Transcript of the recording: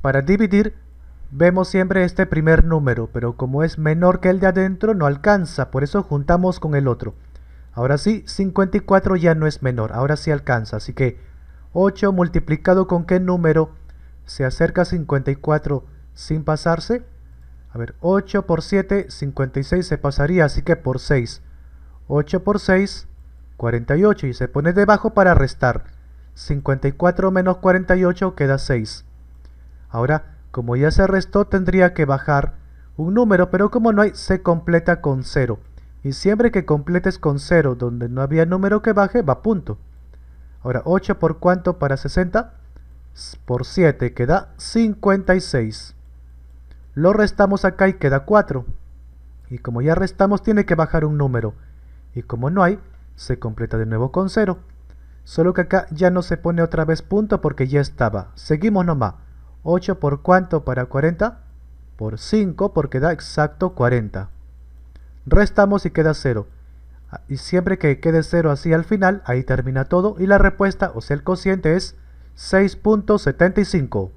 Para dividir, vemos siempre este primer número, pero como es menor que el de adentro no alcanza, por eso juntamos con el otro. Ahora sí, 54 ya no es menor, ahora sí alcanza, así que 8 multiplicado con qué número se acerca a 54 sin pasarse. A ver, 8 por 7, 56 se pasaría, así que por 6. 8 por 6, 48 y se pone debajo para restar. 54 menos 48 queda 6. Ahora, como ya se restó, tendría que bajar un número, pero como no hay, se completa con 0. Y siempre que completes con 0, donde no había número que baje, va punto. Ahora, 8 por cuánto para 60? Por 7, queda 56. Lo restamos acá y queda 4. Y como ya restamos, tiene que bajar un número. Y como no hay, se completa de nuevo con 0. Solo que acá ya no se pone otra vez punto porque ya estaba. Seguimos nomás. 8 por cuánto para 40? Por 5 porque da exacto 40. Restamos y queda 0. Ah, y siempre que quede 0 así al final, ahí termina todo y la respuesta, o sea el cociente es 6.75.